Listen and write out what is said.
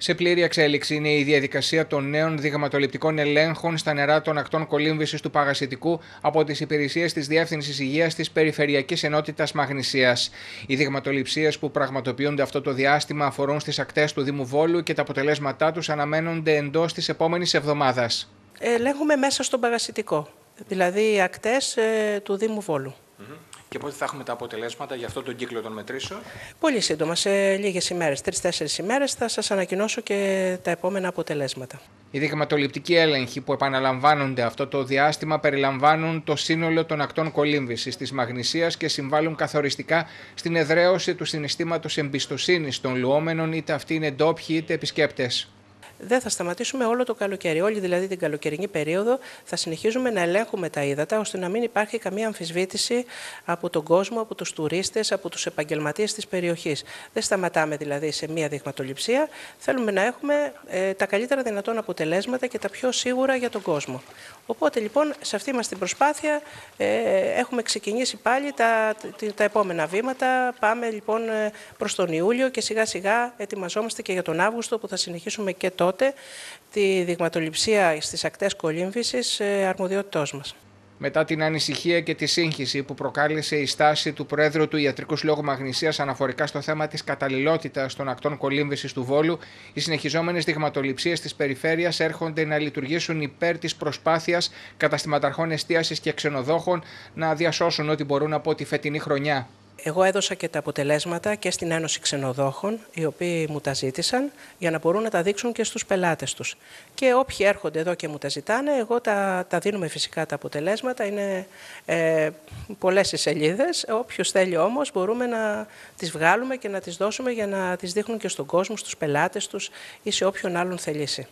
Σε πλήρη εξέλιξη είναι η διαδικασία των νέων δειγματοληπτικών ελέγχων στα νερά των ακτών κολύμβησης του Παγασιτικού από τις υπηρεσίες της Διεύθυνσης Υγείας της Περιφερειακής Ενότητας Μαγνησίας. Οι δειγματοληψίες που πραγματοποιούνται αυτό το διάστημα αφορούν στις ακτές του Δήμου Βόλου και τα αποτελέσματά τους αναμένονται εντός της επόμενης εβδομάδας. Ε, ελέγχουμε μέσα στον Παγασιτικό, δηλαδή ακτές ε, του Δήμου Βόλου και πότε θα έχουμε τα αποτελέσματα για αυτόν τον κύκλο των μετρήσεων. Πολύ σύντομα, σε λίγες ημέρες, τρει-τέσσερι ημέρες, θα σας ανακοινώσω και τα επόμενα αποτελέσματα. Οι δειγματοληπτικοί έλεγχοι που επαναλαμβάνονται αυτό το διάστημα περιλαμβάνουν το σύνολο των ακτών κολύμβησης της μαγνησίας και συμβάλλουν καθοριστικά στην εδραίωση του συναισθήματος εμπιστοσύνης των λουόμενων, είτε αυτοί είναι ντόπιοι είτε επισκέπτες δεν θα σταματήσουμε όλο το καλοκαίρι. Όλη δηλαδή την καλοκαιρινή περίοδο θα συνεχίζουμε να ελέγχουμε τα ύδατα, ώστε να μην υπάρχει καμία αμφισβήτηση από τον κόσμο, από τους τουρίστες, από τους επαγγελματίες της περιοχής. Δεν σταματάμε δηλαδή σε μία δειγματοληψία. Θέλουμε να έχουμε ε, τα καλύτερα δυνατόν αποτελέσματα και τα πιο σίγουρα για τον κόσμο. Οπότε λοιπόν σε αυτή μας την προσπάθεια ε, έχουμε ξεκινήσει πάλι τα, τα επόμενα βήματα. Πάμε λοιπόν ε, προς τον Ιούλιο και σιγά σιγά ετοιμαζόμαστε και για τον Αύγουστο που θα συνεχίσουμε και τώρα τότε τη δειγματοληψία στις ακτές κολύμβησης ε, αρμοδιότητός μας. Μετά την ανησυχία και τη σύγχυση που προκάλεσε η στάση του Προέδρου του Ιατρικούς Συλλόγου Μαγνησίας αναφορικά στο θέμα της καταλληλότητας των ακτών κολύμβησης του Βόλου, οι συνεχιζόμενες δειγματοληψίες της περιφέρειας έρχονται να λειτουργήσουν υπέρ της προσπάθειας καταστηματαρχών εστίασης και ξενοδόχων να διασώσουν ό,τι μπορούν από τη φετινή χρονιά. Εγώ έδωσα και τα αποτελέσματα και στην Ένωση Ξενοδόχων, οι οποίοι μου τα ζήτησαν, για να μπορούν να τα δείξουν και στους πελάτες τους. Και όποιοι έρχονται εδώ και μου τα ζητάνε, εγώ τα, τα δίνουμε φυσικά τα αποτελέσματα. Είναι ε, πολλές οι σελίδες. Όποιος θέλει όμως μπορούμε να τις βγάλουμε και να τις δώσουμε για να τις δείχνουν και στον κόσμο, στους πελάτες τους ή σε όποιον άλλον θελήσει.